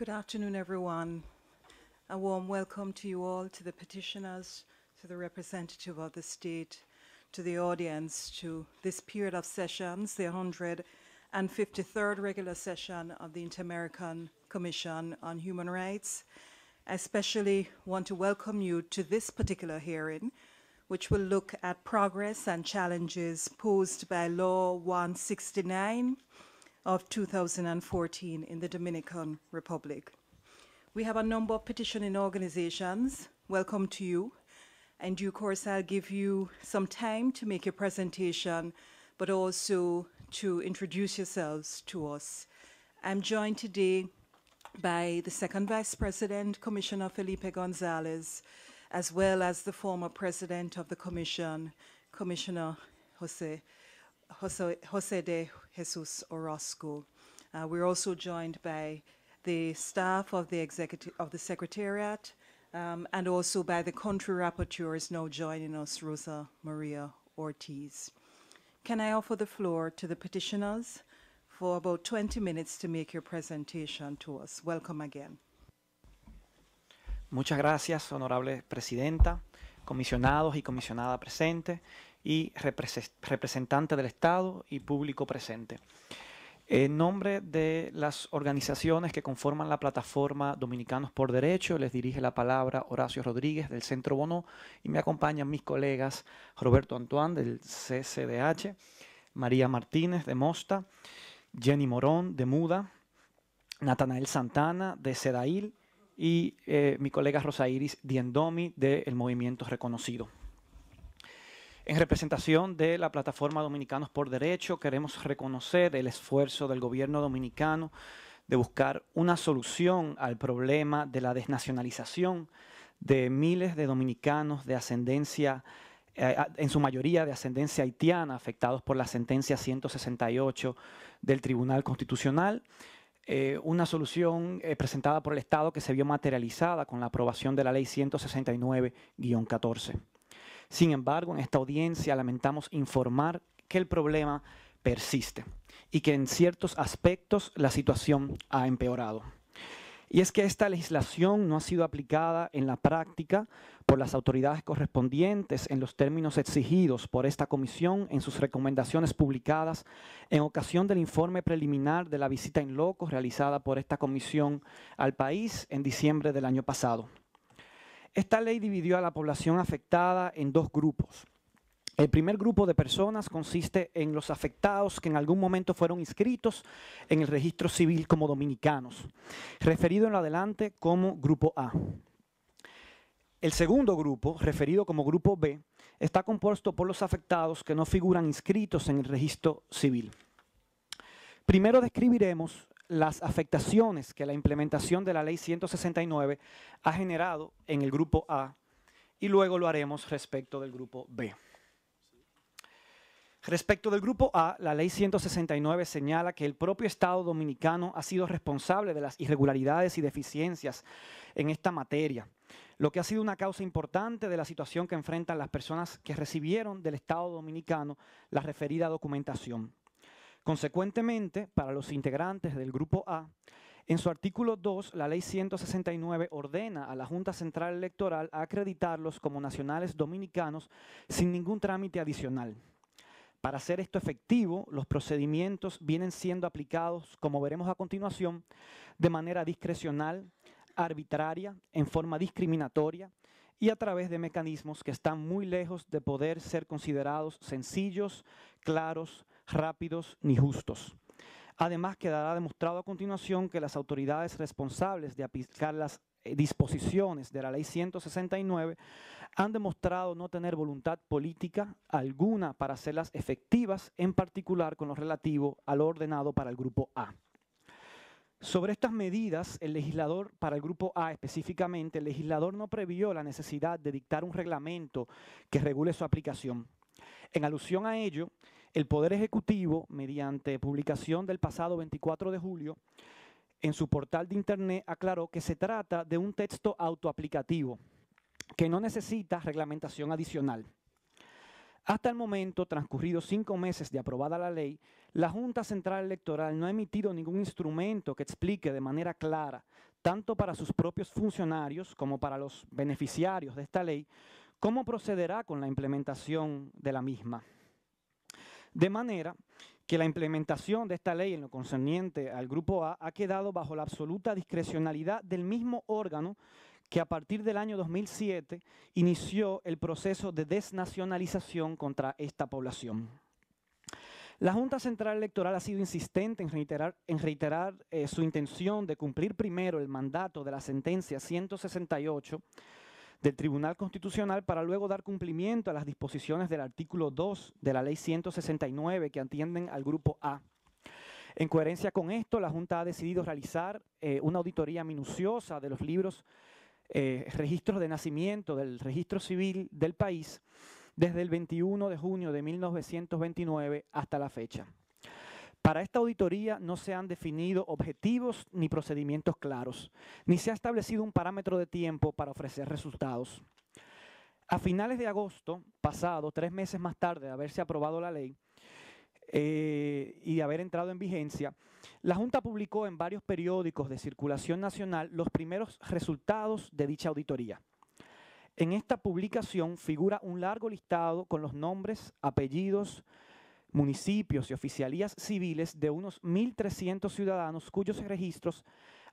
Good afternoon, everyone. A warm welcome to you all, to the petitioners, to the representative of the state, to the audience, to this period of sessions, the 153rd regular session of the Inter-American Commission on Human Rights. I especially want to welcome you to this particular hearing, which will look at progress and challenges posed by Law 169 of 2014 in the Dominican Republic. We have a number of petitioning organizations. Welcome to you. In due course, I'll give you some time to make your presentation, but also to introduce yourselves to us. I'm joined today by the second Vice President, Commissioner Felipe Gonzalez, as well as the former President of the Commission, Commissioner Jose Jose, Jose de Jesus Orozco. Uh, we're also joined by the staff of the executive of the Secretariat um, and also by the country rapporteurs now joining us, Rosa Maria Ortiz. Can I offer the floor to the petitioners for about 20 minutes to make your presentation to us? Welcome again. Muchas gracias, honorable presidenta, comisionados y comisionada presente. y representante del Estado y público presente. En nombre de las organizaciones que conforman la plataforma Dominicanos por Derecho, les dirige la palabra Horacio Rodríguez del Centro Bono y me acompañan mis colegas Roberto Antoine del CCDH, María Martínez de Mosta, Jenny Morón de Muda, Natanael Santana de Sedail y eh, mi colega Rosairis Diendomi del Movimiento Reconocido. En representación de la plataforma Dominicanos por Derecho, queremos reconocer el esfuerzo del gobierno dominicano de buscar una solución al problema de la desnacionalización de miles de dominicanos de ascendencia, eh, en su mayoría de ascendencia haitiana, afectados por la sentencia 168 del Tribunal Constitucional. Eh, una solución eh, presentada por el Estado que se vio materializada con la aprobación de la Ley 169-14. Sin embargo, en esta audiencia lamentamos informar que el problema persiste y que en ciertos aspectos la situación ha empeorado. Y es que esta legislación no ha sido aplicada en la práctica por las autoridades correspondientes en los términos exigidos por esta comisión en sus recomendaciones publicadas en ocasión del informe preliminar de la visita en loco realizada por esta comisión al país en diciembre del año pasado. Esta ley dividió a la población afectada en dos grupos. El primer grupo de personas consiste en los afectados que en algún momento fueron inscritos en el registro civil como dominicanos, referido en adelante como Grupo A. El segundo grupo, referido como Grupo B, está compuesto por los afectados que no figuran inscritos en el registro civil. Primero describiremos las afectaciones que la implementación de la Ley 169 ha generado en el Grupo A y luego lo haremos respecto del Grupo B. Respecto del Grupo A, la Ley 169 señala que el propio Estado dominicano ha sido responsable de las irregularidades y deficiencias en esta materia, lo que ha sido una causa importante de la situación que enfrentan las personas que recibieron del Estado dominicano la referida documentación. Consecuentemente, para los integrantes del Grupo A, en su artículo 2, la Ley 169 ordena a la Junta Central Electoral acreditarlos como nacionales dominicanos sin ningún trámite adicional. Para hacer esto efectivo, los procedimientos vienen siendo aplicados, como veremos a continuación, de manera discrecional, arbitraria, en forma discriminatoria y a través de mecanismos que están muy lejos de poder ser considerados sencillos, claros, rápidos ni justos. Además, quedará demostrado a continuación que las autoridades responsables de aplicar las eh, disposiciones de la ley 169 han demostrado no tener voluntad política alguna para hacerlas efectivas, en particular con lo relativo al ordenado para el grupo A. Sobre estas medidas, el legislador, para el grupo A específicamente, el legislador no previó la necesidad de dictar un reglamento que regule su aplicación. En alusión a ello, el Poder Ejecutivo, mediante publicación del pasado 24 de julio, en su portal de Internet aclaró que se trata de un texto autoaplicativo que no necesita reglamentación adicional. Hasta el momento, transcurridos cinco meses de aprobada la ley, la Junta Central Electoral no ha emitido ningún instrumento que explique de manera clara, tanto para sus propios funcionarios como para los beneficiarios de esta ley, cómo procederá con la implementación de la misma. De manera que la implementación de esta ley en lo concerniente al Grupo A ha quedado bajo la absoluta discrecionalidad del mismo órgano que a partir del año 2007 inició el proceso de desnacionalización contra esta población. La Junta Central Electoral ha sido insistente en reiterar, eh, su intención de cumplir primero el mandato de la sentencia 168 del Tribunal Constitucional para luego dar cumplimiento a las disposiciones del artículo 2 de la Ley 169 que atienden al Grupo A. En coherencia con esto, la Junta ha decidido realizar eh, una auditoría minuciosa de los libros, eh, registros de nacimiento del registro civil del país desde el 21 de junio de 1929 hasta la fecha. Para esta auditoría no se han definido objetivos ni procedimientos claros, ni se ha establecido un parámetro de tiempo para ofrecer resultados. A finales de agosto pasado, tres meses más tarde de haberse aprobado la ley eh, y de haber entrado en vigencia, la Junta publicó en varios periódicos de circulación nacional los primeros resultados de dicha auditoría. En esta publicación figura un largo listado con los nombres, apellidos, municipios y oficialías civiles de unos 1.300 ciudadanos cuyos registros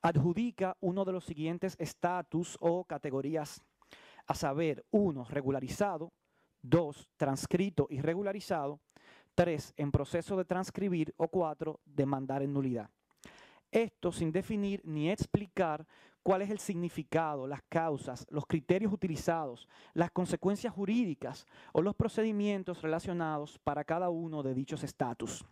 adjudica uno de los siguientes estatus o categorías, a saber, uno, regularizado, 2. transcrito y regularizado, 3. en proceso de transcribir o 4. demandar en nulidad. Esto sin definir ni explicar cuál es el significado, las causas, los criterios utilizados, las consecuencias jurídicas o los procedimientos relacionados para cada uno de dichos estatus.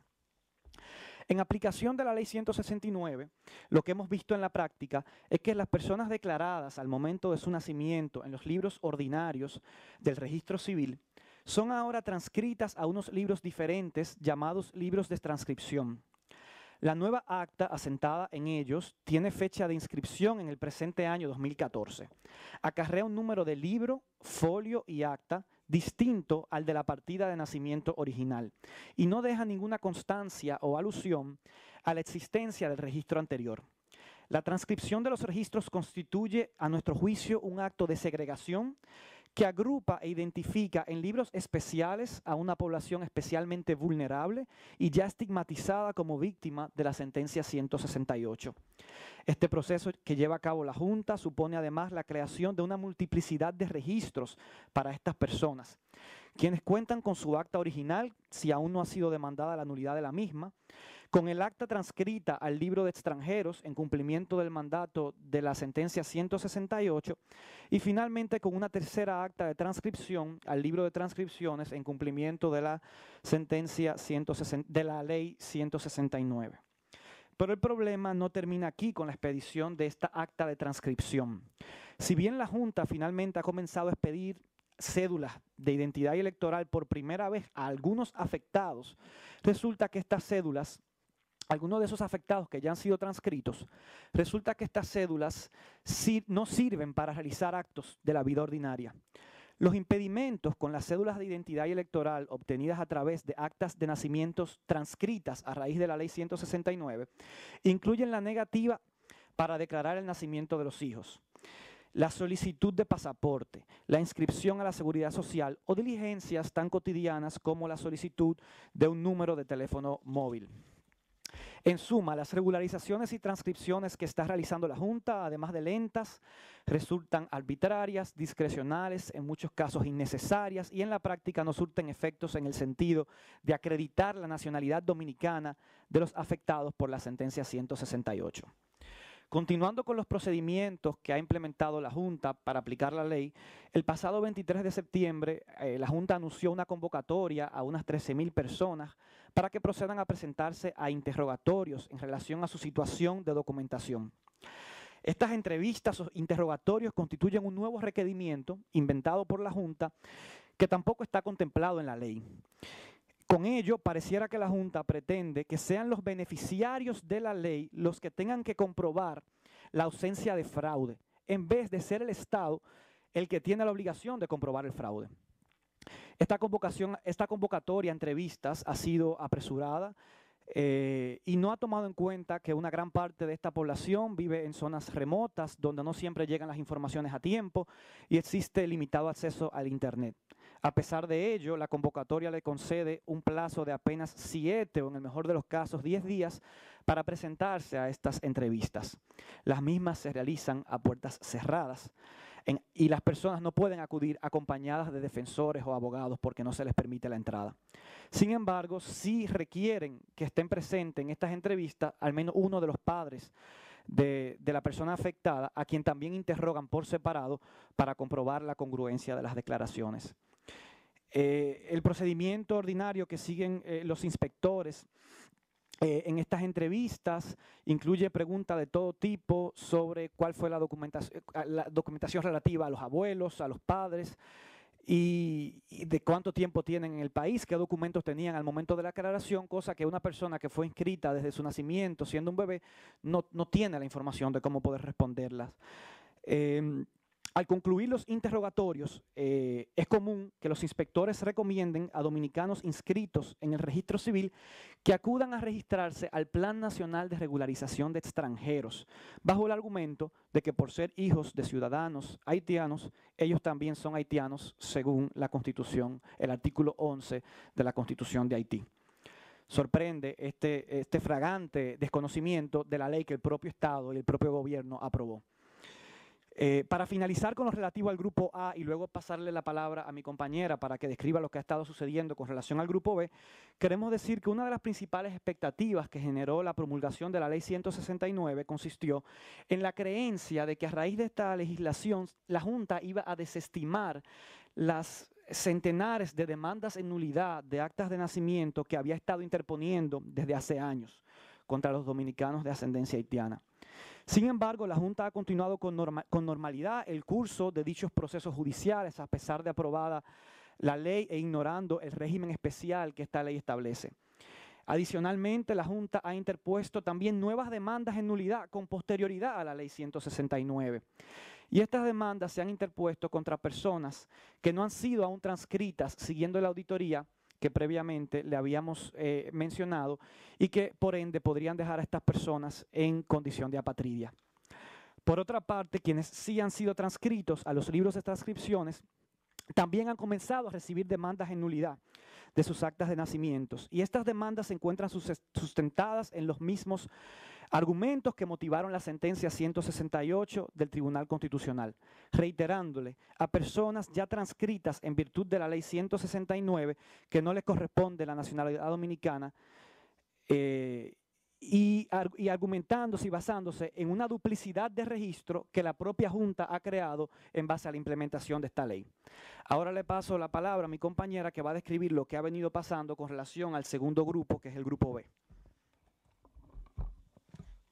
En aplicación de la ley 169, lo que hemos visto en la práctica es que las personas declaradas al momento de su nacimiento en los libros ordinarios del registro civil son ahora transcritas a unos libros diferentes llamados libros de transcripción. La nueva acta asentada en ellos tiene fecha de inscripción en el presente año 2014. Acarrea un número de libro, folio y acta distinto al de la partida de nacimiento original y no deja ninguna constancia o alusión a la existencia del registro anterior. La transcripción de los registros constituye, a nuestro juicio, un acto de segregación que agrupa e identifica en libros especiales a una población especialmente vulnerable y ya estigmatizada como víctima de la sentencia 168. Este proceso que lleva a cabo la Junta supone además la creación de una multiplicidad de registros para estas personas quienes cuentan con su acta original, si aún no ha sido demandada la nulidad de la misma, con el acta transcrita al libro de extranjeros en cumplimiento del mandato de la sentencia 168 y finalmente con una tercera acta de transcripción al libro de transcripciones en cumplimiento de la sentencia 160, de la ley 169. Pero el problema no termina aquí con la expedición de esta acta de transcripción. Si bien la Junta finalmente ha comenzado a expedir cédulas de identidad electoral por primera vez a algunos afectados, resulta que estas cédulas, algunos de esos afectados que ya han sido transcritos, resulta que estas cédulas no sirven para realizar actos de la vida ordinaria. Los impedimentos con las cédulas de identidad electoral obtenidas a través de actas de nacimientos transcritas a raíz de la ley 169 incluyen la negativa para declarar el nacimiento de los hijos, la solicitud de pasaporte, la inscripción a la seguridad social o diligencias tan cotidianas como la solicitud de un número de teléfono móvil. En suma, las regularizaciones y transcripciones que está realizando la Junta, además de lentas, resultan arbitrarias, discrecionales, en muchos casos innecesarias y en la práctica no surten efectos en el sentido de acreditar la nacionalidad dominicana de los afectados por la sentencia 168. Continuando con los procedimientos que ha implementado la Junta para aplicar la ley, el pasado 23 de septiembre eh, la Junta anunció una convocatoria a unas 13.000 personas para que procedan a presentarse a interrogatorios en relación a su situación de documentación. Estas entrevistas o interrogatorios constituyen un nuevo requerimiento inventado por la Junta que tampoco está contemplado en la ley. Con ello, pareciera que la Junta pretende que sean los beneficiarios de la ley los que tengan que comprobar la ausencia de fraude, en vez de ser el Estado el que tiene la obligación de comprobar el fraude. Esta, esta convocatoria a entrevistas ha sido apresurada eh, y no ha tomado en cuenta que una gran parte de esta población vive en zonas remotas donde no siempre llegan las informaciones a tiempo y existe limitado acceso al Internet. A pesar de ello, la convocatoria le concede un plazo de apenas siete o en el mejor de los casos diez días para presentarse a estas entrevistas. Las mismas se realizan a puertas cerradas y las personas no pueden acudir acompañadas de defensores o abogados porque no se les permite la entrada. Sin embargo, sí requieren que estén presentes en estas entrevistas al menos uno de los padres de, la persona afectada, a quien también interrogan por separado para comprobar la congruencia de las declaraciones. Eh, el procedimiento ordinario que siguen eh, los inspectores eh, en estas entrevistas incluye preguntas de todo tipo sobre cuál fue la documentación, la documentación relativa a los abuelos, a los padres, y, de cuánto tiempo tienen en el país, qué documentos tenían al momento de la aclaración, cosa que una persona que fue inscrita desde su nacimiento, siendo un bebé, no, tiene la información de cómo poder responderlas. Em, al concluir los interrogatorios, eh, es común que los inspectores recomienden a dominicanos inscritos en el registro civil que acudan a registrarse al Plan Nacional de Regularización de Extranjeros, bajo el argumento de que por ser hijos de ciudadanos haitianos, ellos también son haitianos según la Constitución, el artículo 11 de la Constitución de Haití sorprende este, este fragante desconocimiento de la ley que el propio Estado y el propio gobierno aprobó. Eh, para finalizar con lo relativo al grupo A y luego pasarle la palabra a mi compañera para que describa lo que ha estado sucediendo con relación al grupo B, queremos decir que una de las principales expectativas que generó la promulgación de la ley 169 consistió en la creencia de que a raíz de esta legislación la Junta iba a desestimar las centenares de demandas en nulidad de actas de nacimiento que había estado interponiendo desde hace años contra los dominicanos de ascendencia haitiana. Sin embargo, la Junta ha continuado con, normalidad el curso de dichos procesos judiciales, a pesar de aprobada la ley e ignorando el régimen especial que esta ley establece. Adicionalmente, la Junta ha interpuesto también nuevas demandas en nulidad con posterioridad a la Ley 169. Y estas demandas se han interpuesto contra personas que no han sido aún transcritas siguiendo la auditoría que previamente le habíamos eh, mencionado y que por ende podrían dejar a estas personas en condición de apatridia. Por otra parte, quienes sí han sido transcritos a los libros de transcripciones también han comenzado a recibir demandas en nulidad de sus actas de nacimientos y estas demandas se encuentran sustentadas en los mismos argumentos que motivaron la sentencia 168 del Tribunal Constitucional, reiterándole a personas ya transcritas en virtud de la ley 169 que no les corresponde la nacionalidad dominicana eh, y, y argumentándose y basándose en una duplicidad de registro que la propia Junta ha creado en base a la implementación de esta ley. Ahora le paso la palabra a mi compañera que va a describir lo que ha venido pasando con relación al segundo grupo, que es el grupo B.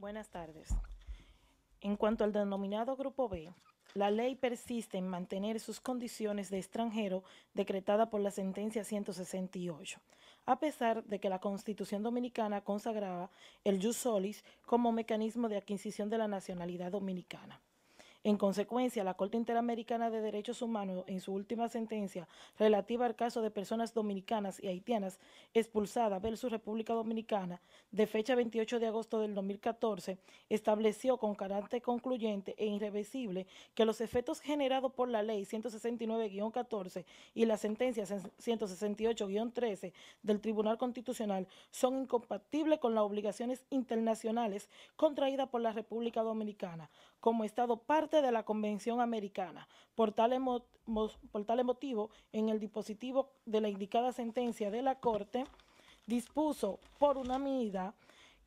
Buenas tardes. En cuanto al denominado Grupo B, la ley persiste en mantener sus condiciones de extranjero decretada por la sentencia 168, a pesar de que la Constitución Dominicana consagraba el jus solis como mecanismo de adquisición de la nacionalidad dominicana. En consecuencia, la Corte Interamericana de Derechos Humanos, en su última sentencia relativa al caso de personas dominicanas y haitianas expulsadas versus República Dominicana, de fecha 28 de agosto del 2014, estableció con carácter concluyente e irreversible que los efectos generados por la Ley 169-14 y la sentencia 168-13 del Tribunal Constitucional son incompatibles con las obligaciones internacionales contraídas por la República Dominicana como Estado parte de la Convención Americana. Por tal, motivo, en el dispositivo de la indicada sentencia de la Corte, dispuso por una medida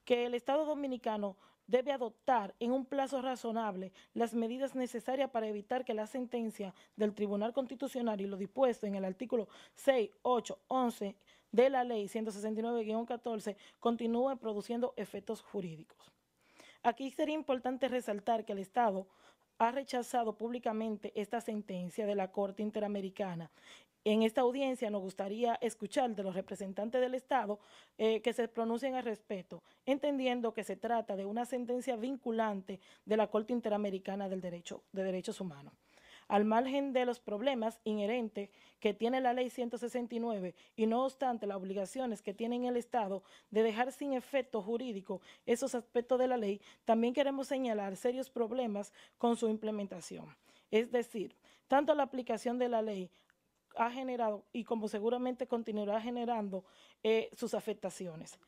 que el Estado dominicano debe adoptar en un plazo razonable las medidas necesarias para evitar que la sentencia del Tribunal Constitucional y lo dispuesto en el artículo 6, 8, 11 de la Ley 169-14 continúe produciendo efectos jurídicos. Aquí sería importante resaltar que el Estado ha rechazado públicamente esta sentencia de la Corte Interamericana. En esta audiencia nos gustaría escuchar de los representantes del Estado eh, que se pronuncien al respecto, entendiendo que se trata de una sentencia vinculante de la Corte Interamericana del Derecho, de Derechos Humanos al margen de los problemas inherentes que tiene la Ley 169 y no obstante las obligaciones que tiene el Estado de dejar sin efecto jurídico esos aspectos de la ley, también queremos señalar serios problemas con su implementación. Es decir, tanto la aplicación de la ley ha generado y como seguramente continuará generando eh, sus afectaciones.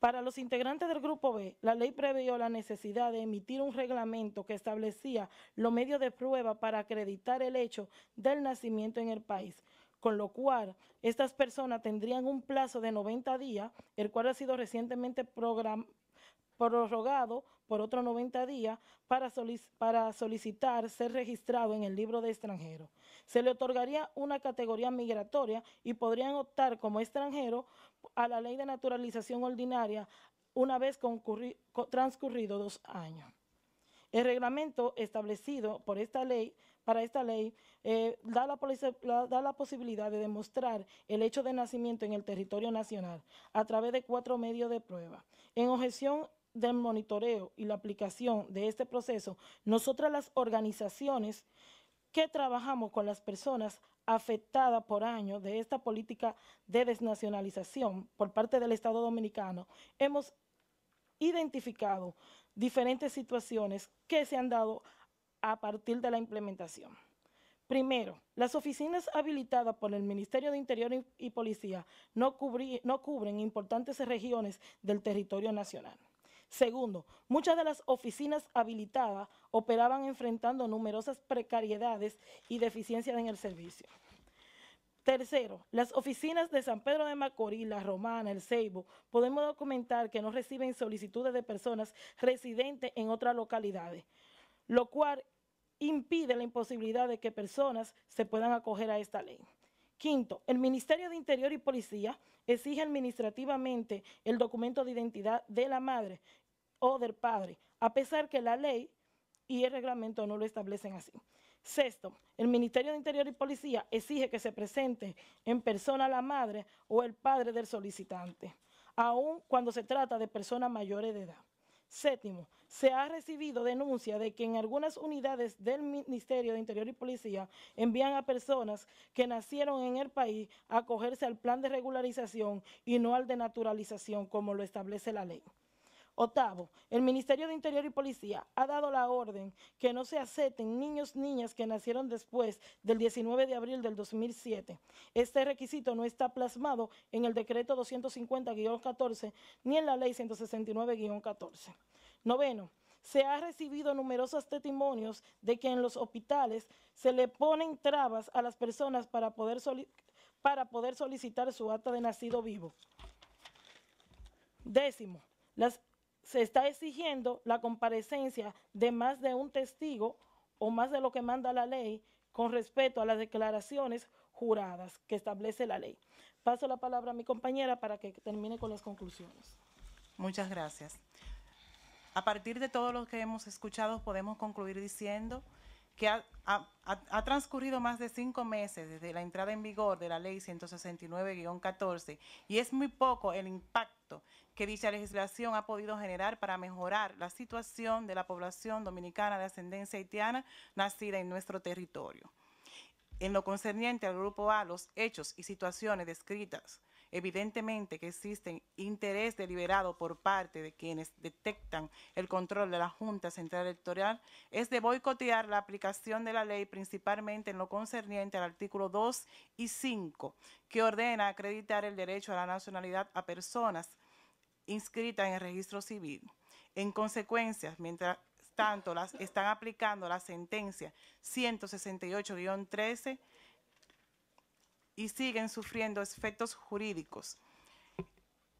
Para los integrantes del Grupo B, la ley previó la necesidad de emitir un reglamento que establecía los medios de prueba para acreditar el hecho del nacimiento en el país, con lo cual estas personas tendrían un plazo de 90 días, el cual ha sido recientemente prorrogado por otros 90 días para, para solicitar ser registrado en el libro de extranjero. Se le otorgaría una categoría migratoria y podrían optar como extranjero a la ley de naturalización ordinaria una vez transcurrido dos años. El reglamento establecido por esta ley, para esta ley eh, da, la, da, la, posibilidad de demostrar el hecho de nacimiento en el territorio nacional a través de cuatro medios de prueba. En objeción del monitoreo y la aplicación de este proceso, nosotras las organizaciones que trabajamos con las personas afectada por años de esta política de desnacionalización por parte del Estado Dominicano, hemos identificado diferentes situaciones que se han dado a partir de la implementación. Primero, las oficinas habilitadas por el Ministerio de Interior y Policía no, no cubren importantes regiones del territorio nacional. Segundo, muchas de las oficinas habilitadas operaban enfrentando numerosas precariedades y deficiencias en el servicio. Tercero, las oficinas de San Pedro de Macorís, La Romana, El Ceibo, podemos documentar que no reciben solicitudes de personas residentes en otras localidades, lo cual impide la imposibilidad de que personas se puedan acoger a esta ley. Quinto, el Ministerio de Interior y Policía exige administrativamente el documento de identidad de la madre o del padre, a pesar que la ley y el reglamento no lo establecen así. Sexto, el Ministerio de Interior y Policía exige que se presente en persona la madre o el padre del solicitante, aun cuando se trata de personas mayores de edad. Séptimo, se ha recibido denuncia de que en algunas unidades del Ministerio de Interior y Policía envían a personas que nacieron en el país a acogerse al plan de regularización y no al de naturalización como lo establece la ley. Octavo, el Ministerio de Interior y Policía ha dado la orden que no se acepten niños, niñas que nacieron después del 19 de abril del 2007. Este requisito no está plasmado en el decreto 250-14 ni en la ley 169-14. Noveno, se ha recibido numerosos testimonios de que en los hospitales se le ponen trabas a las personas para poder, para poder solicitar su acta de nacido vivo. Décimo, las se está exigiendo la comparecencia de más de un testigo o más de lo que manda la ley con respecto a las declaraciones juradas que establece la ley. Paso la palabra a mi compañera para que termine con las conclusiones. Muchas gracias. A partir de todo lo que hemos escuchado, podemos concluir diciendo que ha, transcurrido más de cinco meses desde la entrada en vigor de la ley 169-14 y es muy poco el impacto que dicha legislación ha podido generar para mejorar la situación de la población dominicana de ascendencia haitiana nacida en nuestro territorio. En lo concerniente al Grupo A, los hechos y situaciones descritas Evidentemente que existe interés deliberado por parte de quienes detectan el control de la Junta Central Electoral es de boicotear la aplicación de la ley principalmente en lo concerniente al artículo 2 y 5 que ordena acreditar el derecho a la nacionalidad a personas inscritas en el registro civil. En consecuencia, mientras tanto las están aplicando la sentencia 168-13 y siguen sufriendo efectos jurídicos.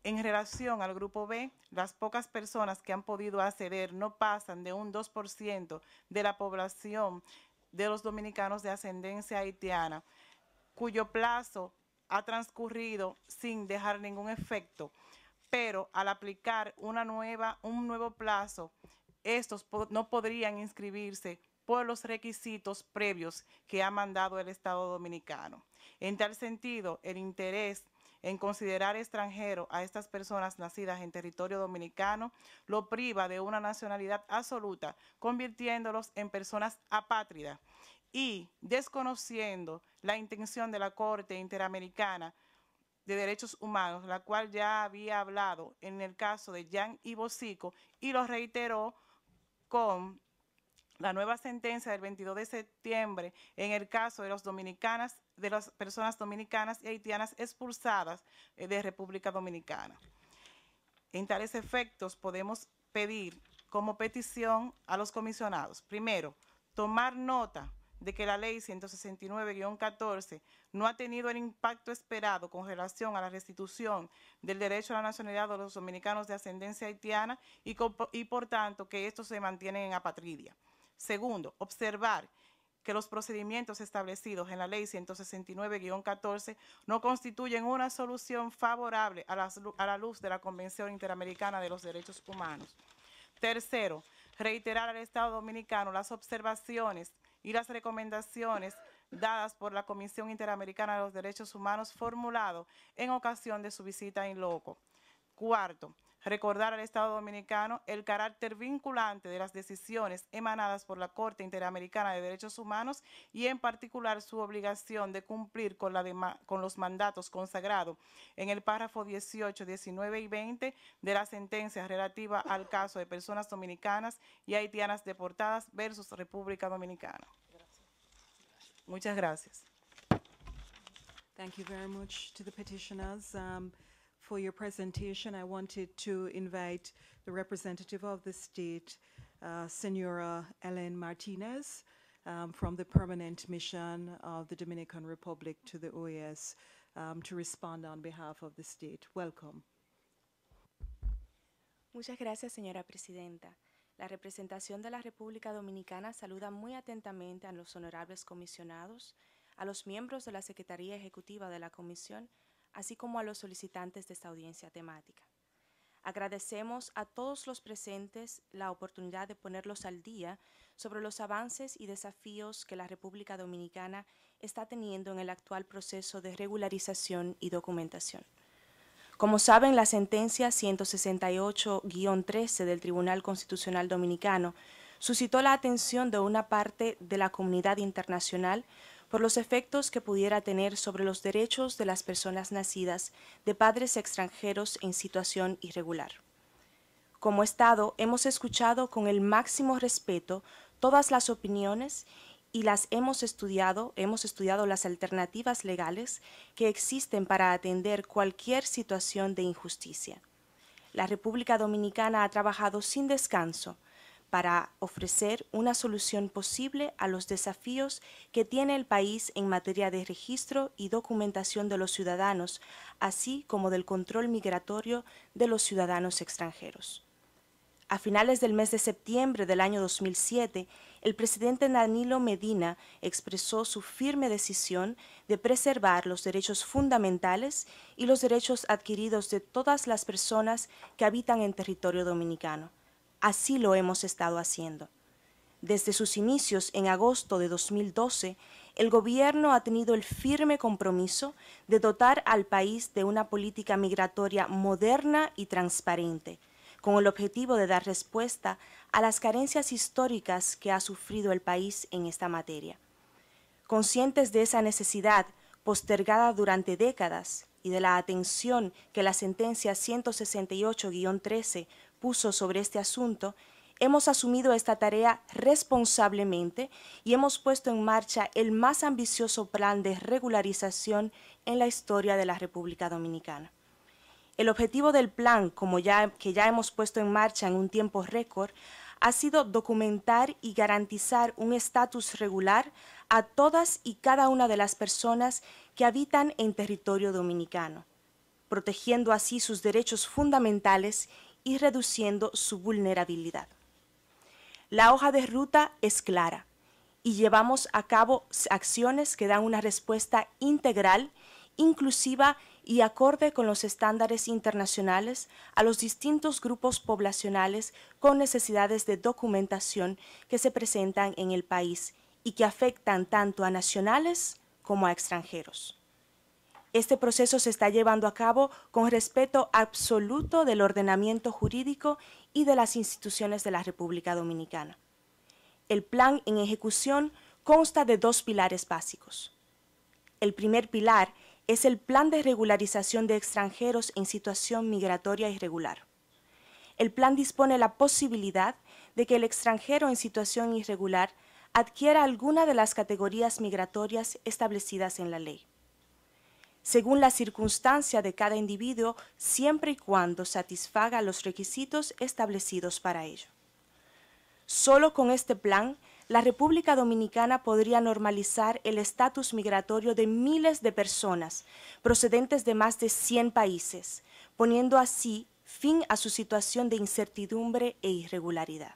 En relación al grupo B, las pocas personas que han podido acceder no pasan de un 2% de la población de los dominicanos de ascendencia haitiana, cuyo plazo ha transcurrido sin dejar ningún efecto, pero al aplicar una nueva, un nuevo plazo, estos no podrían inscribirse por los requisitos previos que ha mandado el Estado Dominicano. En tal sentido, el interés en considerar extranjero a estas personas nacidas en territorio dominicano lo priva de una nacionalidad absoluta, convirtiéndolos en personas apátridas y desconociendo la intención de la Corte Interamericana de Derechos Humanos, la cual ya había hablado en el caso de Jan Ibosico y lo reiteró con la nueva sentencia del 22 de septiembre en el caso de los dominicanas de las personas dominicanas y haitianas expulsadas eh, de República Dominicana. En tales efectos podemos pedir como petición a los comisionados, primero, tomar nota de que la ley 169-14 no ha tenido el impacto esperado con relación a la restitución del derecho a la nacionalidad de los dominicanos de ascendencia haitiana y, por tanto que estos se mantienen en apatridia. Segundo, observar que los procedimientos establecidos en la Ley 169-14 no constituyen una solución favorable a la, luz de la Convención Interamericana de los Derechos Humanos. Tercero, reiterar al Estado Dominicano las observaciones y las recomendaciones dadas por la Comisión Interamericana de los Derechos Humanos formulado en ocasión de su visita en loco. Cuarto, recordar al Estado Dominicano el carácter vinculante de las decisiones emanadas por la Corte Interamericana de Derechos Humanos y en particular su obligación de cumplir con, la con los mandatos consagrados en el párrafo 18, 19 y 20 de la sentencia relativa al caso de personas dominicanas y haitianas deportadas versus República Dominicana. Muchas gracias. Um, for your presentation. I wanted to invite the representative of the state, uh, Senora Ellen Martinez, um, from the Permanent Mission of the Dominican Republic to the OAS um, to respond on behalf of the state. Welcome. Muchas gracias, señora presidenta. La representación de la República Dominicana saluda muy atentamente a los honorables comisionados, a los miembros de la Secretaría Ejecutiva de la Comisión, así como a los solicitantes de esta audiencia temática. Agradecemos a todos los presentes la oportunidad de ponerlos al día sobre los avances y desafíos que la República Dominicana está teniendo en el actual proceso de regularización y documentación. Como saben, la sentencia 168-13 del Tribunal Constitucional Dominicano suscitó la atención de una parte de la comunidad internacional por los efectos que pudiera tener sobre los derechos de las personas nacidas de padres extranjeros en situación irregular. Como Estado hemos escuchado con el máximo respeto todas las opiniones y las hemos estudiado, hemos estudiado las alternativas legales que existen para atender cualquier situación de injusticia. La República Dominicana ha trabajado sin descanso para ofrecer una solución posible a los desafíos que tiene el país en materia de registro y documentación de los ciudadanos, así como del control migratorio de los ciudadanos extranjeros. A finales del mes de septiembre del año 2007, el presidente Danilo Medina expresó su firme decisión de preservar los derechos fundamentales y los derechos adquiridos de todas las personas que habitan en territorio dominicano. Así lo hemos estado haciendo. Desde sus inicios en agosto de 2012, el gobierno ha tenido el firme compromiso de dotar al país de una política migratoria moderna y transparente, con el objetivo de dar respuesta a las carencias históricas que ha sufrido el país en esta materia. Conscientes de esa necesidad postergada durante décadas y de la atención que la sentencia 168-13 puso sobre este asunto, hemos asumido esta tarea responsablemente y hemos puesto en marcha el más ambicioso plan de regularización en la historia de la República Dominicana. El objetivo del plan, como ya, que ya hemos puesto en marcha en un tiempo récord, ha sido documentar y garantizar un estatus regular a todas y cada una de las personas que habitan en territorio dominicano, protegiendo así sus derechos fundamentales y reduciendo su vulnerabilidad. La hoja de ruta es clara y llevamos a cabo acciones que dan una respuesta integral, inclusiva y acorde con los estándares internacionales a los distintos grupos poblacionales con necesidades de documentación que se presentan en el país y que afectan tanto a nacionales como a extranjeros. Este proceso se está llevando a cabo con respeto absoluto del ordenamiento jurídico y de las instituciones de la República Dominicana. El plan en ejecución consta de dos pilares básicos. El primer pilar es el Plan de Regularización de Extranjeros en Situación Migratoria Irregular. El plan dispone la posibilidad de que el extranjero en situación irregular adquiera alguna de las categorías migratorias establecidas en la ley según la circunstancia de cada individuo, siempre y cuando satisfaga los requisitos establecidos para ello. Solo con este plan, la República Dominicana podría normalizar el estatus migratorio de miles de personas procedentes de más de 100 países, poniendo así fin a su situación de incertidumbre e irregularidad.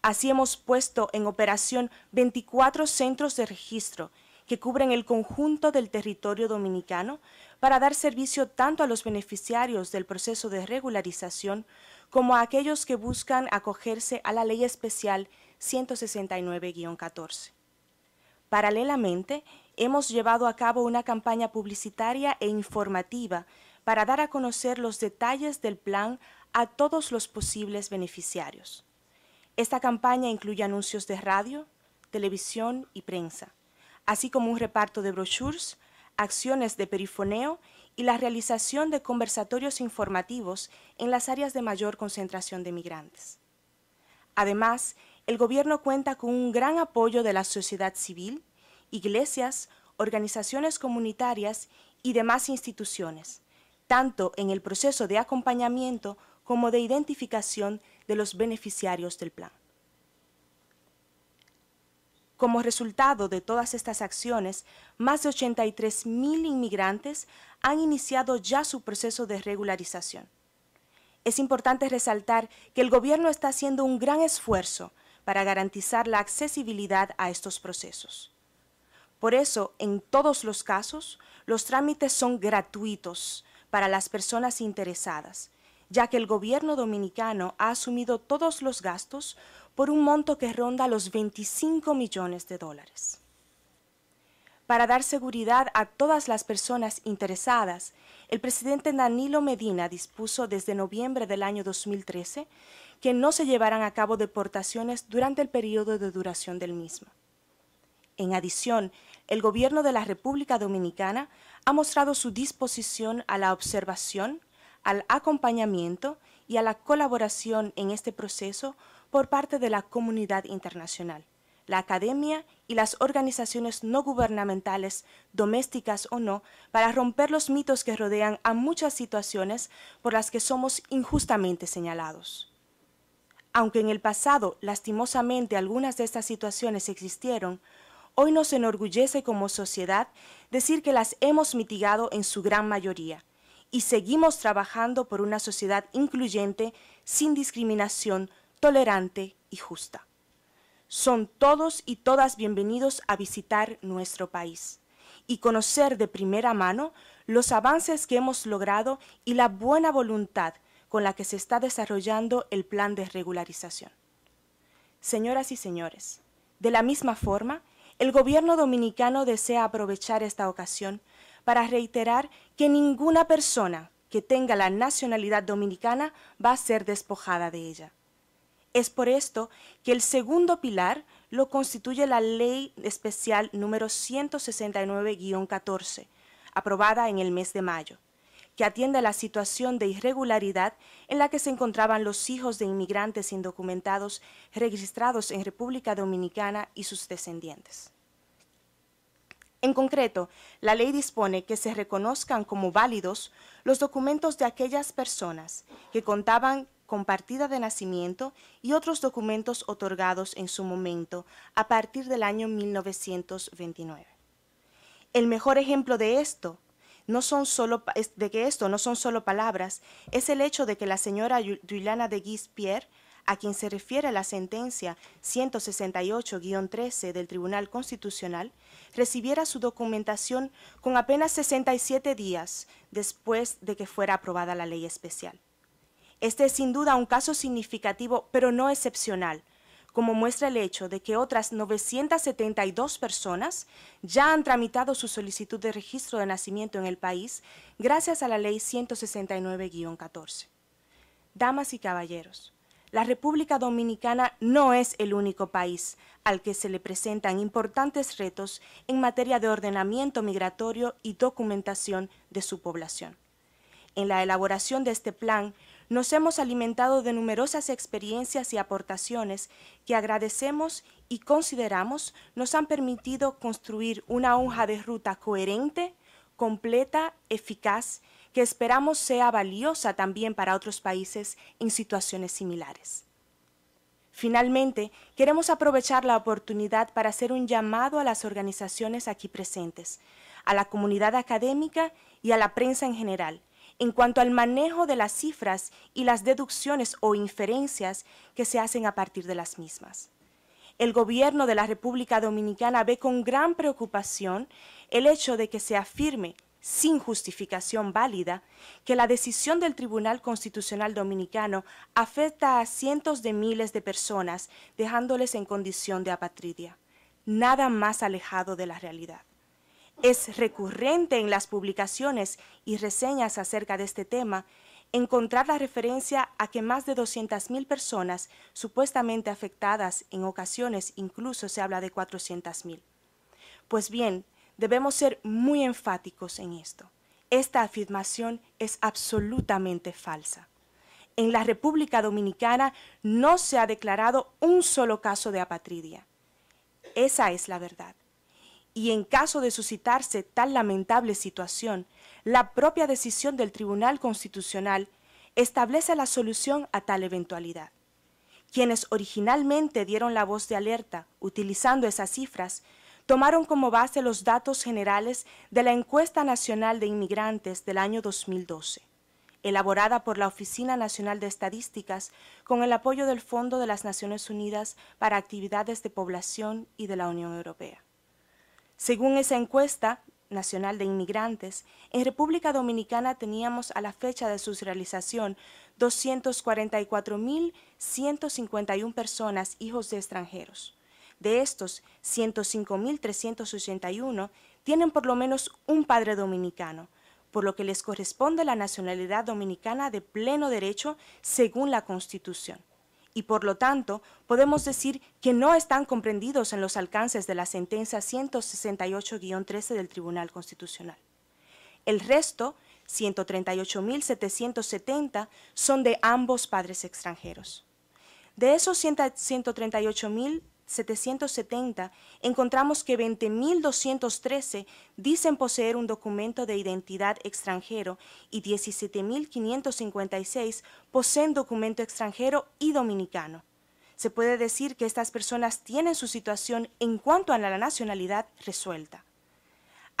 Así hemos puesto en operación 24 centros de registro que cubren el conjunto del territorio dominicano para dar servicio tanto a los beneficiarios del proceso de regularización como a aquellos que buscan acogerse a la Ley Especial 169-14. Paralelamente, hemos llevado a cabo una campaña publicitaria e informativa para dar a conocer los detalles del plan a todos los posibles beneficiarios. Esta campaña incluye anuncios de radio, televisión y prensa así como un reparto de brochures, acciones de perifoneo y la realización de conversatorios informativos en las áreas de mayor concentración de migrantes. Además, el gobierno cuenta con un gran apoyo de la sociedad civil, iglesias, organizaciones comunitarias y demás instituciones, tanto en el proceso de acompañamiento como de identificación de los beneficiarios del plan. Como resultado de todas estas acciones, más de 83,000 mil inmigrantes han iniciado ya su proceso de regularización. Es importante resaltar que el gobierno está haciendo un gran esfuerzo para garantizar la accesibilidad a estos procesos. Por eso, en todos los casos, los trámites son gratuitos para las personas interesadas, ya que el gobierno dominicano ha asumido todos los gastos por un monto que ronda los 25 millones de dólares. Para dar seguridad a todas las personas interesadas, el presidente Danilo Medina dispuso desde noviembre del año 2013 que no se llevaran a cabo deportaciones durante el periodo de duración del mismo. En adición, el Gobierno de la República Dominicana ha mostrado su disposición a la observación, al acompañamiento y a la colaboración en este proceso por parte de la comunidad internacional, la academia y las organizaciones no gubernamentales, domésticas o no, para romper los mitos que rodean a muchas situaciones por las que somos injustamente señalados. Aunque en el pasado lastimosamente algunas de estas situaciones existieron, hoy nos enorgullece como sociedad decir que las hemos mitigado en su gran mayoría y seguimos trabajando por una sociedad incluyente, sin discriminación, tolerante y justa. Son todos y todas bienvenidos a visitar nuestro país y conocer de primera mano los avances que hemos logrado y la buena voluntad con la que se está desarrollando el plan de regularización. Señoras y señores, de la misma forma, el gobierno dominicano desea aprovechar esta ocasión para reiterar que ninguna persona que tenga la nacionalidad dominicana va a ser despojada de ella. Es por esto que el segundo pilar lo constituye la Ley Especial número 169-14, aprobada en el mes de mayo, que atiende a la situación de irregularidad en la que se encontraban los hijos de inmigrantes indocumentados registrados en República Dominicana y sus descendientes. En concreto, la ley dispone que se reconozcan como válidos los documentos de aquellas personas que contaban compartida de nacimiento y otros documentos otorgados en su momento a partir del año 1929. El mejor ejemplo de esto no son solo, de que esto no son solo palabras, es el hecho de que la señora Juliana de Guispierre, a quien se refiere la sentencia 168-13 del Tribunal Constitucional, recibiera su documentación con apenas 67 días después de que fuera aprobada la ley especial. Este es sin duda un caso significativo, pero no excepcional, como muestra el hecho de que otras 972 personas ya han tramitado su solicitud de registro de nacimiento en el país gracias a la Ley 169-14. Damas y caballeros, la República Dominicana no es el único país al que se le presentan importantes retos en materia de ordenamiento migratorio y documentación de su población. En la elaboración de este plan, nos hemos alimentado de numerosas experiencias y aportaciones que agradecemos y consideramos nos han permitido construir una hoja de ruta coherente, completa, eficaz, que esperamos sea valiosa también para otros países en situaciones similares. Finalmente, queremos aprovechar la oportunidad para hacer un llamado a las organizaciones aquí presentes, a la comunidad académica y a la prensa en general, en cuanto al manejo de las cifras y las deducciones o inferencias que se hacen a partir de las mismas. El gobierno de la República Dominicana ve con gran preocupación el hecho de que se afirme, sin justificación válida, que la decisión del Tribunal Constitucional Dominicano afecta a cientos de miles de personas, dejándoles en condición de apatridia. Nada más alejado de la realidad es recurrente en las publicaciones y reseñas acerca de este tema encontrar la referencia a que más de 200.000 personas supuestamente afectadas, en ocasiones incluso se habla de 400.000. Pues bien, debemos ser muy enfáticos en esto. Esta afirmación es absolutamente falsa. En la República Dominicana no se ha declarado un solo caso de apatridia. Esa es la verdad y en caso de suscitarse tal lamentable situación, la propia decisión del Tribunal Constitucional establece la solución a tal eventualidad. Quienes originalmente dieron la voz de alerta utilizando esas cifras, tomaron como base los datos generales de la Encuesta Nacional de Inmigrantes del año 2012, elaborada por la Oficina Nacional de Estadísticas con el apoyo del Fondo de las Naciones Unidas para Actividades de Población y de la Unión Europea. Según esa encuesta nacional de inmigrantes, en República Dominicana teníamos a la fecha de su realización 244.151 personas hijos de extranjeros. De estos, 105.381 tienen por lo menos un padre dominicano, por lo que les corresponde la nacionalidad dominicana de pleno derecho según la Constitución y por lo tanto podemos decir que no están comprendidos en los alcances de la sentencia 168-13 del Tribunal Constitucional. El resto, 138.770, son de ambos padres extranjeros. De esos 138.000, 770, encontramos que 20.213 dicen poseer un documento de identidad extranjero y 17.556 poseen documento extranjero y dominicano. Se puede decir que estas personas tienen su situación en cuanto a la nacionalidad resuelta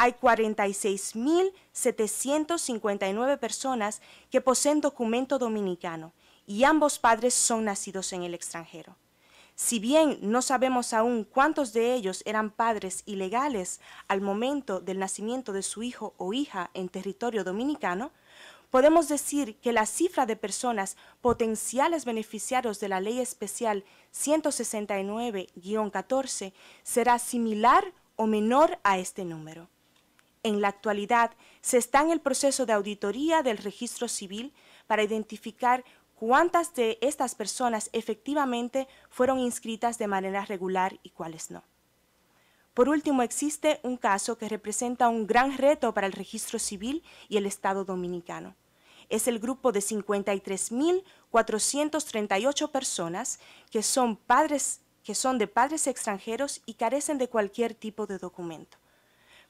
hay 46.759 personas que poseen documento dominicano y ambos padres son nacidos en el extranjero. Si bien no sabemos aún cuántos de ellos eran padres ilegales al momento del nacimiento de su hijo o hija en territorio dominicano, podemos decir que la cifra de personas potenciales beneficiarios de la Ley Especial 169-14 será similar o menor a este número. En la actualidad se está en el proceso de auditoría del registro civil para identificar cuántas de estas personas efectivamente fueron inscritas de manera regular y cuáles no. Por último, existe un caso que representa un gran reto para el registro civil y el Estado dominicano. Es el grupo de 53.438 personas que son, padres, que son de padres extranjeros y carecen de cualquier tipo de documento.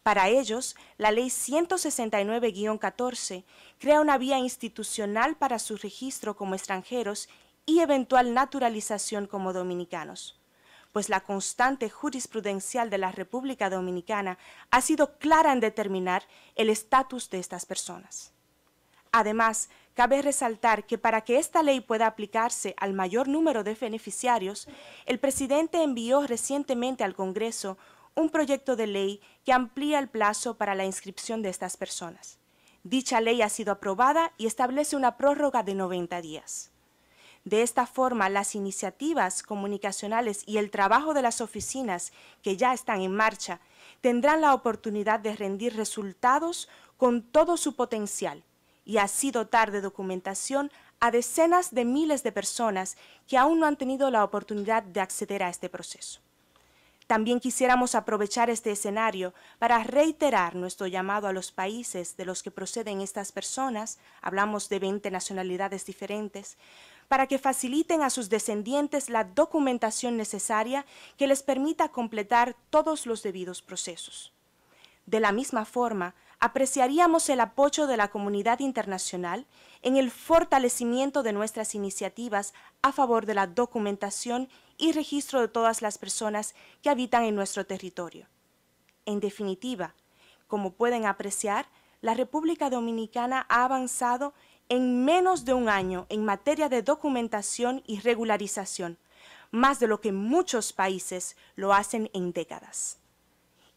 Para ellos, la Ley 169-14 crea una vía institucional para su registro como extranjeros y eventual naturalización como dominicanos, pues la constante jurisprudencial de la República Dominicana ha sido clara en determinar el estatus de estas personas. Además, cabe resaltar que para que esta ley pueda aplicarse al mayor número de beneficiarios, el presidente envió recientemente al Congreso un proyecto de ley que amplía el plazo para la inscripción de estas personas. Dicha ley ha sido aprobada y establece una prórroga de 90 días. De esta forma, las iniciativas comunicacionales y el trabajo de las oficinas que ya están en marcha tendrán la oportunidad de rendir resultados con todo su potencial y así dotar de documentación a decenas de miles de personas que aún no han tenido la oportunidad de acceder a este proceso. También quisiéramos aprovechar este escenario para reiterar nuestro llamado a los países de los que proceden estas personas, hablamos de 20 nacionalidades diferentes, para que faciliten a sus descendientes la documentación necesaria que les permita completar todos los debidos procesos. De la misma forma, apreciaríamos el apoyo de la comunidad internacional en el fortalecimiento de nuestras iniciativas a favor de la documentación y registro de todas las personas que habitan en nuestro territorio. En definitiva, como pueden apreciar, la República Dominicana ha avanzado en menos de un año en materia de documentación y regularización, más de lo que muchos países lo hacen en décadas.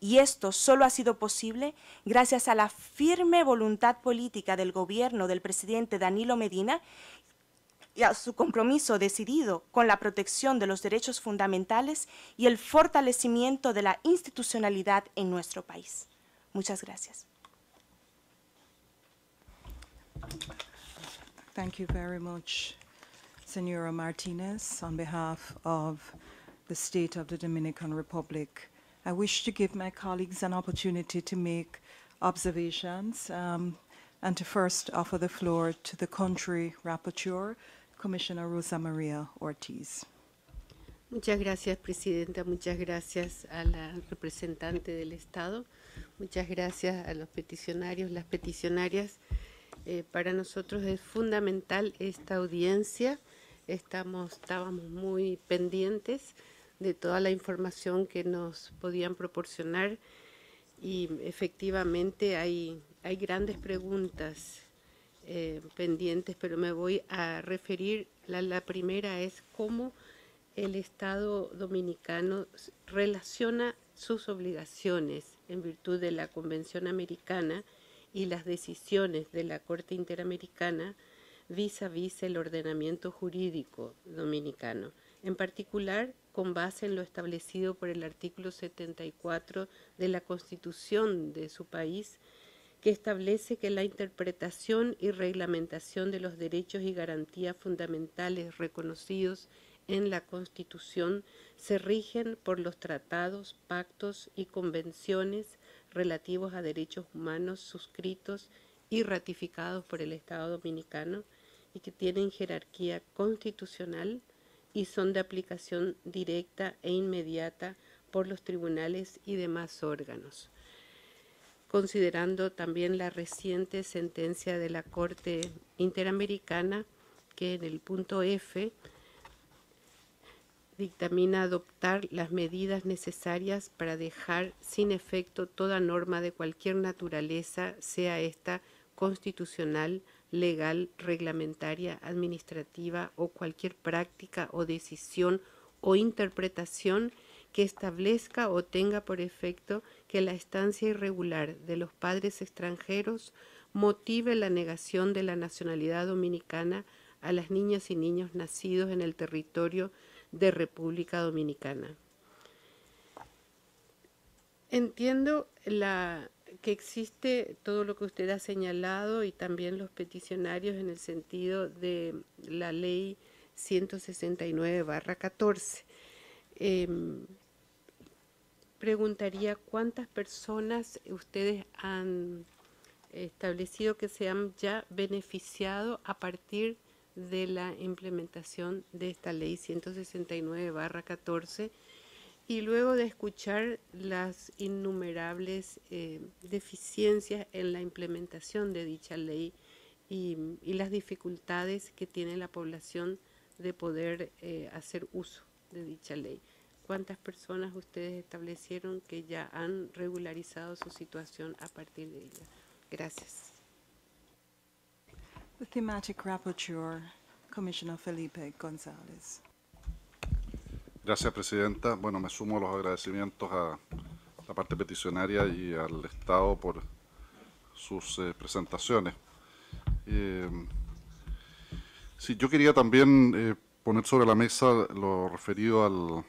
Y esto solo ha sido posible gracias a la firme voluntad política del gobierno del presidente Danilo Medina y a su compromiso decidido con la protección de los derechos fundamentales y el fortalecimiento de la institucionalidad en nuestro país. Muchas gracias. Thank you very much, Señora Martinez, on behalf of the State of the Dominican Republic. I wish to give my colleagues an opportunity to make observations um, and to first offer the floor to the country rapporteur, Commissioner Rosa Maria Ortiz. Muchas gracias, Presidenta. Muchas gracias a la representante del Estado. Muchas gracias a los peticionarios, las peticionarias. Eh, para nosotros es fundamental esta audiencia. Estamos, estábamos muy pendientes. de toda la información que nos podían proporcionar y efectivamente hay, grandes preguntas eh, pendientes, pero me voy a referir, la, la primera es cómo el Estado dominicano relaciona sus obligaciones en virtud de la Convención Americana y las decisiones de la Corte Interamericana vis a vis el ordenamiento jurídico dominicano. En particular, con base en lo establecido por el artículo 74 de la Constitución de su país, que establece que la interpretación y reglamentación de los derechos y garantías fundamentales reconocidos en la Constitución se rigen por los tratados, pactos y convenciones relativos a derechos humanos suscritos y ratificados por el Estado Dominicano y que tienen jerarquía constitucional y son de aplicación directa e inmediata por los tribunales y demás órganos. Considerando también la reciente sentencia de la Corte Interamericana que en el punto F dictamina adoptar las medidas necesarias para dejar sin efecto toda norma de cualquier naturaleza, sea esta constitucional, legal, reglamentaria, administrativa o cualquier práctica o decisión o interpretación que establezca o tenga por efecto que la estancia irregular de los padres extranjeros motive la negación de la nacionalidad dominicana a las niñas y niños nacidos en el territorio de República Dominicana. Entiendo la, que existe todo lo que usted ha señalado y también los peticionarios en el sentido de la ley 169-14. Em, preguntaría cuántas personas ustedes han establecido que se han ya beneficiado a partir de la implementación de esta ley 169-14 y luego de escuchar las innumerables eh, deficiencias en la implementación de dicha ley y, las dificultades que tiene la población de poder eh, hacer uso de dicha ley. ¿Cuántas personas ustedes establecieron que ya han regularizado su situación a partir de ella? Gracias. The thematic rapporteur, Commissioner Felipe González. Gracias, Presidenta. Bueno, me sumo a los agradecimientos a la parte peticionaria y al Estado por sus eh, presentaciones. Eh, sí, yo quería también eh, poner sobre la mesa lo referido al,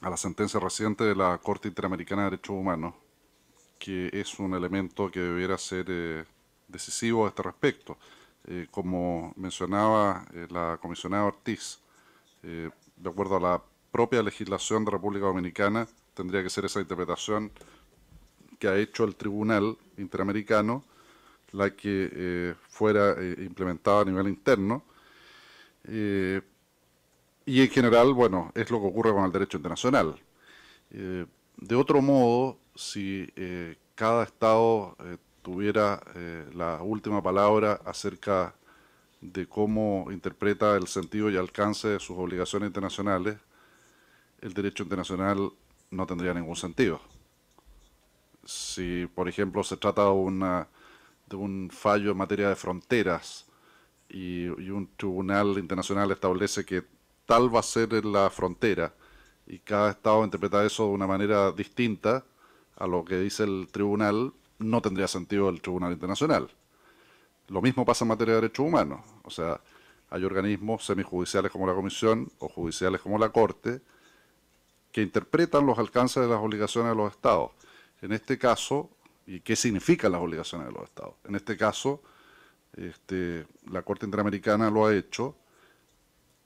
a la sentencia reciente de la Corte Interamericana de Derechos Humanos, que es un elemento que debiera ser decisivo a este respecto. como mencionaba la comisionada Ortiz, de acuerdo a la propia legislación de República Dominicana, tendría que ser esa interpretación que ha hecho el Tribunal Interamericano la que eh, fuera eh, implementada a nivel interno. Eh, y en general, bueno, es lo que ocurre con el derecho internacional. de otro modo, si cada Estado tuviera la última palabra acerca de cómo interpreta el sentido y alcance de sus obligaciones internacionales, el derecho internacional no tendría ningún sentido. Si, por ejemplo, se trata de, un fallo en materia de fronteras y, y un tribunal internacional establece que tal va a ser la frontera y cada Estado interpreta eso de una manera distinta a lo que dice el tribunal, no tendría sentido el tribunal internacional lo mismo pasa en materia de derechos humanos. O sea, hay organismos semijudiciales como la Comisión o judiciales como la Corte que interpretan los alcances de las obligaciones de los Estados. En este caso, ¿y qué significan las obligaciones de los Estados? En este caso, este, la Corte Interamericana lo ha hecho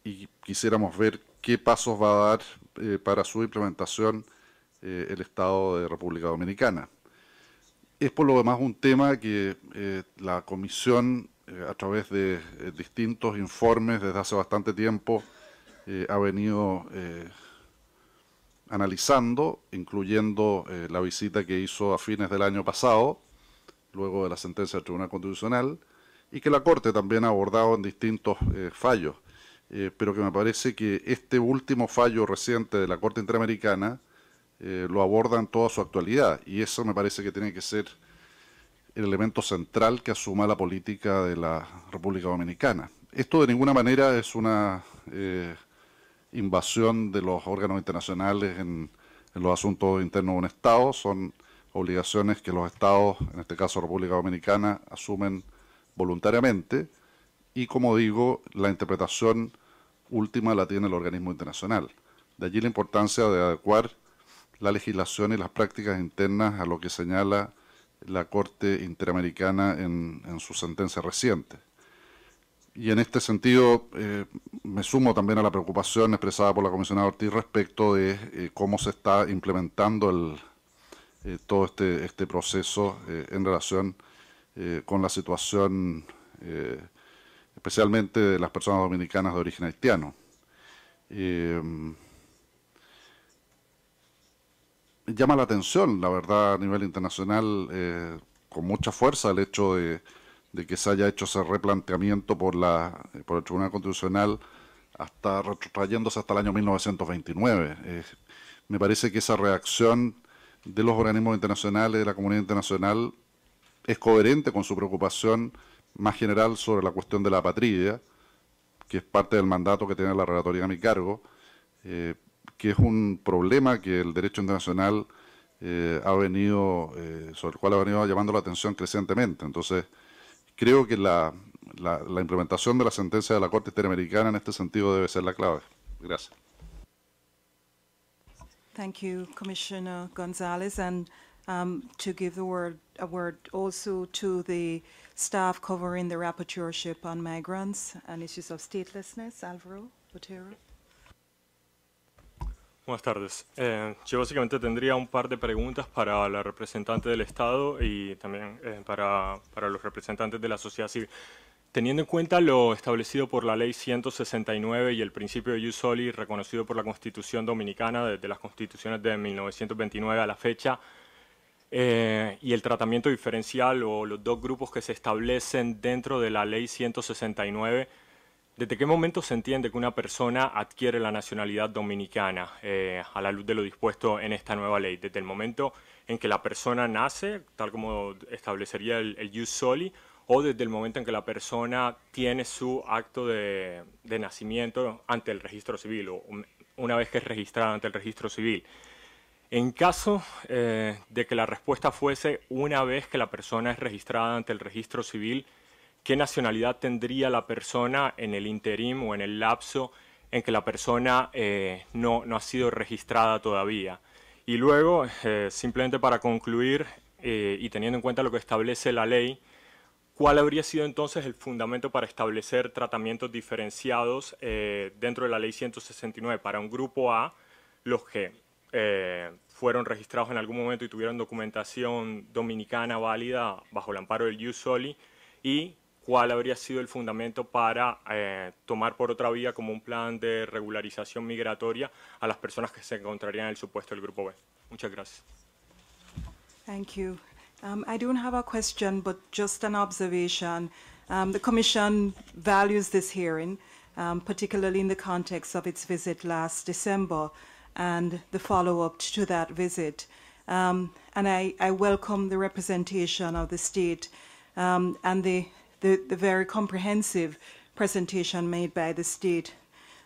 y quisiéramos ver qué pasos va a dar eh, para su implementación eh, el Estado de República Dominicana es por lo demás un tema que eh, la Comisión, eh, a través de eh, distintos informes desde hace bastante tiempo, ha venido analizando, incluyendo la visita que hizo a fines del año pasado, luego de la sentencia del Tribunal Constitucional, y que la Corte también ha abordado en distintos fallos, pero que me parece que este último fallo reciente de la Corte Interamericana eh, lo aborda en toda su actualidad. Y eso me parece que tiene que ser el elemento central que asuma la política de la República Dominicana. Esto de ninguna manera es una eh, invasión de los órganos internacionales en, en los asuntos internos de un Estado, son obligaciones que los Estados, en este caso República Dominicana, asumen voluntariamente y como digo, la interpretación última la tiene el organismo internacional. De allí la importancia de adecuar la legislación y las prácticas internas a lo que señala la Corte Interamericana en, su sentencia reciente. Y en este sentido eh, me sumo también a la preocupación expresada por la comisionada Ortiz respecto de eh, cómo se está implementando el, eh, todo este, este proceso en relación con la situación especialmente de las personas dominicanas de origen haitiano llama la atención, la verdad, a nivel internacional, eh, con mucha fuerza el hecho de, que se haya hecho ese replanteamiento por, la, por el Tribunal Constitucional hasta trayéndose hasta el año 1929. me parece que esa reacción de los organismos internacionales, de la comunidad internacional, es coherente con su preocupación más general sobre la cuestión de la patria, que es parte del mandato que tiene la relatoría a mi cargo. Eh, que es un problema que el derecho internacional eh, ha venido, eh, sobre el cual ha venido llamando la atención crecientemente. Entonces, creo que la, la, la implementación de la sentencia de la Corte Interamericana en este sentido debe ser la clave. Gracias. Thank you, Commissioner Gonzalez. And um, to give the word, a word also to the staff covering the rapporteurship on migrants and issues of statelessness, Alvaro Botero. Buenas tardes. Eh, yo básicamente tendría un par de preguntas para la representante del Estado y también eh, para, para, los representantes de la sociedad civil. Teniendo en cuenta lo establecido por la Ley 169 y el principio de jus soli reconocido por la Constitución Dominicana desde las constituciones de 1929 a la fecha, eh, y el tratamiento diferencial o los dos grupos que se establecen dentro de la Ley 169, ¿Desde qué momento se entiende que una persona adquiere la nacionalidad dominicana eh, a la luz de lo dispuesto en esta nueva ley? ¿Desde el momento en que la persona nace, tal como establecería el, jus soli, o desde el momento en que la persona tiene su acto de, nacimiento ante el registro civil o una vez que es registrada ante el registro civil? En caso eh, de que la respuesta fuese una vez que la persona es registrada ante el registro civil, qué nacionalidad tendría la persona en el interim o en el lapso en que la persona eh, no, no, ha sido registrada todavía. Y luego, eh, simplemente para concluir eh, y teniendo en cuenta lo que establece la ley, ¿cuál habría sido entonces el fundamento para establecer tratamientos diferenciados dentro de la ley 169 para un grupo A, los que fueron registrados en algún momento y tuvieron documentación dominicana válida bajo el amparo del Jus Soli, y cuál habría sido el fundamento para eh, tomar por otra vía como un plan de regularización migratoria a las personas que se encontrarían en el supuesto del Grupo B. Muchas gracias. Thank you. Um, I don't have a question, but just an observation. Um, the Commission values this hearing, um, particularly in the context of its visit last December and the follow-up to that visit. Um, and I, I, welcome the representation of the state um, and the the, the very comprehensive presentation made by the state.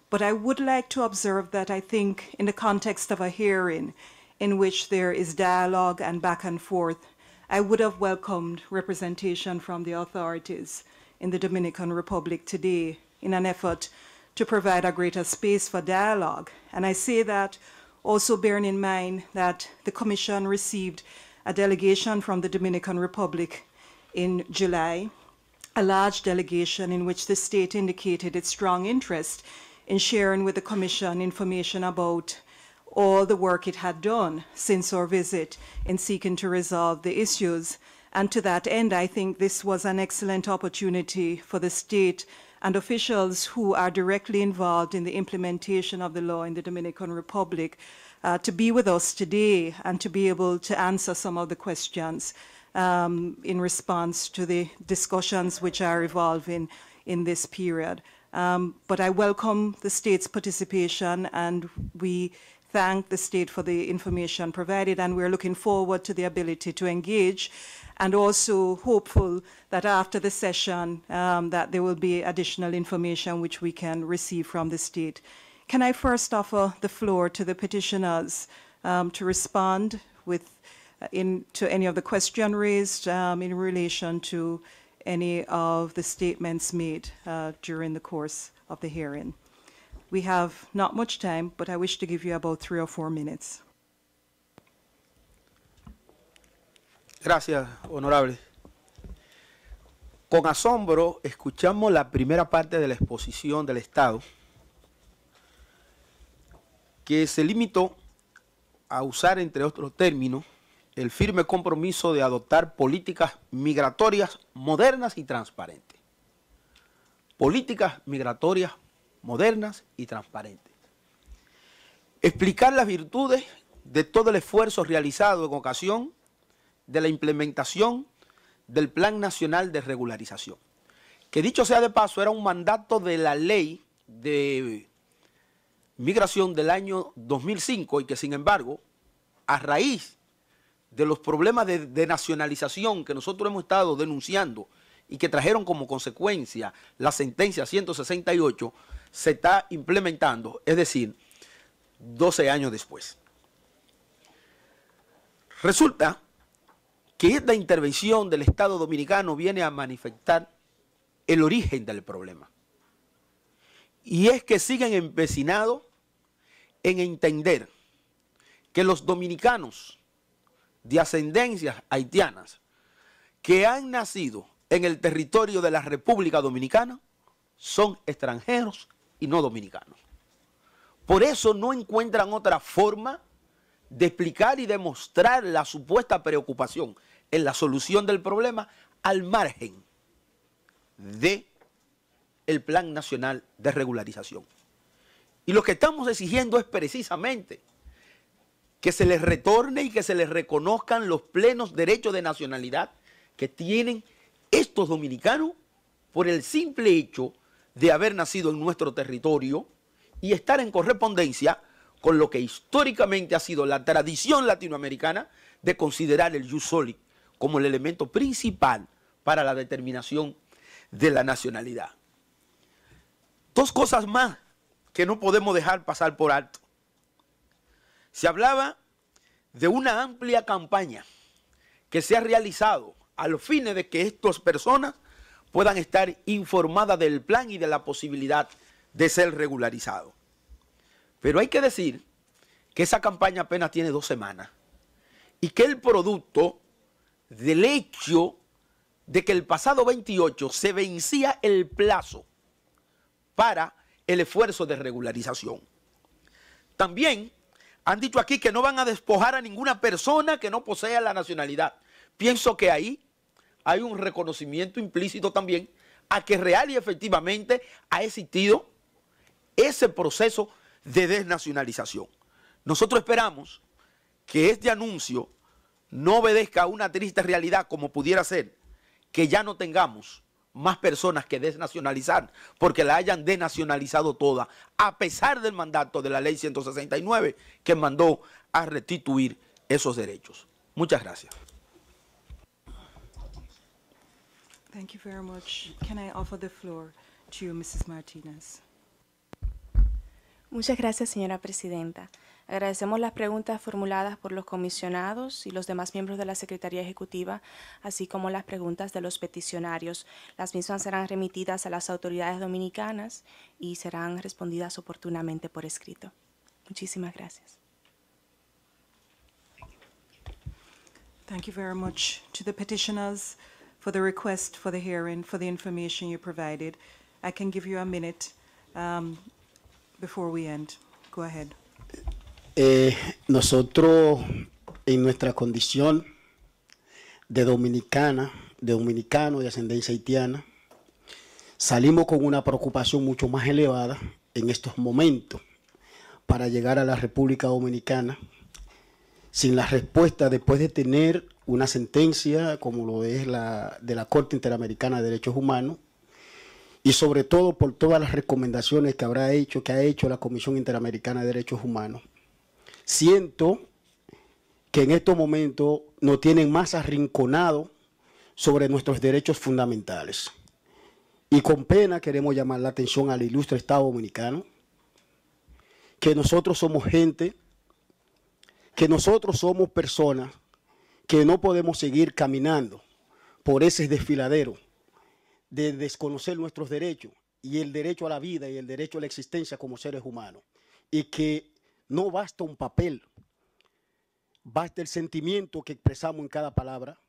But I would like to observe that I think in the context of a hearing in which there is dialogue and back and forth, I would have welcomed representation from the authorities in the Dominican Republic today in an effort to provide a greater space for dialogue. And I say that also bearing in mind that the Commission received a delegation from the Dominican Republic in July a large delegation in which the state indicated its strong interest in sharing with the Commission information about all the work it had done since our visit in seeking to resolve the issues. And to that end, I think this was an excellent opportunity for the state and officials who are directly involved in the implementation of the law in the Dominican Republic uh, to be with us today and to be able to answer some of the questions um, in response to the discussions which are evolving in this period. Um, but I welcome the state's participation and we thank the state for the information provided and we're looking forward to the ability to engage and also hopeful that after the session um, that there will be additional information which we can receive from the state. Can I first offer the floor to the petitioners um, to respond with in, to any of the question raised um, in relation to any of the statements made uh, during the course of the hearing. We have not much time, but I wish to give you about three or four minutes. Gracias, honorable. Con asombro escuchamos la primera parte de la exposición del Estado, que se limitó a usar, entre otros términos, el firme compromiso de adoptar políticas migratorias modernas y transparentes. Políticas migratorias modernas y transparentes. Explicar las virtudes de todo el esfuerzo realizado en ocasión de la implementación del Plan Nacional de Regularización. Que dicho sea de paso, era un mandato de la ley de migración del año 2005 y que sin embargo, a raíz de los problemas de, nacionalización que nosotros hemos estado denunciando y que trajeron como consecuencia la sentencia 168, se está implementando, es decir, 12 años después. Resulta que esta intervención del Estado Dominicano viene a manifestar el origen del problema. Y es que siguen empecinados en entender que los dominicanos de ascendencias haitianas que han nacido en el territorio de la República Dominicana son extranjeros y no dominicanos. Por eso no encuentran otra forma de explicar y demostrar la supuesta preocupación en la solución del problema al margen de el Plan Nacional de Regularización. Y lo que estamos exigiendo es precisamente que se les retorne y que se les reconozcan los plenos derechos de nacionalidad que tienen estos dominicanos por el simple hecho de haber nacido en nuestro territorio y estar en correspondencia con lo que históricamente ha sido la tradición latinoamericana de considerar el jus soli como el elemento principal para la determinación de la nacionalidad. Dos cosas más que no podemos dejar pasar por alto. Se hablaba de una amplia campaña que se ha realizado al fin fines de que estas personas puedan estar informadas del plan y de la posibilidad de ser regularizados. Pero hay que decir que esa campaña apenas tiene dos semanas y que el producto del hecho de que el pasado 28 se vencía el plazo para el esfuerzo de regularización. También han dicho aquí que no van a despojar a ninguna persona que no posea la nacionalidad. Pienso que ahí hay un reconocimiento implícito también a que real y efectivamente ha existido ese proceso de desnacionalización. Nosotros esperamos que este anuncio no obedezca a una triste realidad como pudiera ser que ya no tengamos más personas que desnacionalizar, porque la hayan denacionalizado toda, a pesar del mandato de la ley 169 que mandó a restituir esos derechos. Muchas gracias. Muchas gracias, señora presidenta. Agradecemos las preguntas formuladas por los comisionados y los demás miembros de la Secretaría Ejecutiva, así como las preguntas de los peticionarios. Las mismas serán remitidas a las autoridades dominicanas y serán respondidas oportunamente por escrito. Muchísimas gracias. Thank you very much to the petitioners for the request for the hearing, for the information you provided. I can give you a minute um, before we end. Go ahead. Eh, nosotros, en nuestra condición de dominicana, de dominicano de ascendencia haitiana, salimos con una preocupación mucho más elevada en estos momentos para llegar a la República Dominicana sin la respuesta después de tener una sentencia como lo es la de la Corte Interamericana de Derechos Humanos y sobre todo por todas las recomendaciones que habrá hecho que ha hecho la Comisión Interamericana de Derechos Humanos siento que en estos momentos nos tienen más arrinconado sobre nuestros derechos fundamentales. Y con pena queremos llamar la atención al ilustre Estado Dominicano, que nosotros somos gente, que nosotros somos personas que no podemos seguir caminando por ese desfiladero de desconocer nuestros derechos y el derecho a la vida y el derecho a la existencia como seres humanos. Y que no basta un papel, basta el sentimiento que expresamos en cada palabra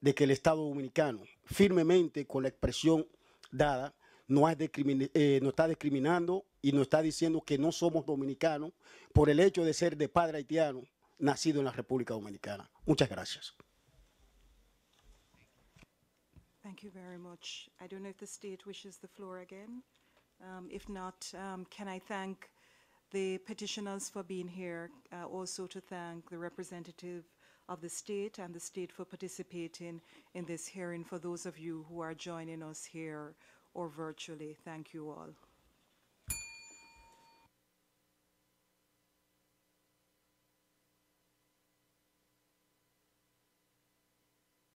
de que el Estado dominicano, firmemente con la expresión dada, eh, nos, no está discriminando y no está diciendo que no somos dominicanos por el hecho de ser de padre haitiano nacido en la República Dominicana. Muchas gracias. the petitioners for being here, uh, also to thank the representative of the state and the state for participating in this hearing. For those of you who are joining us here or virtually, thank you all.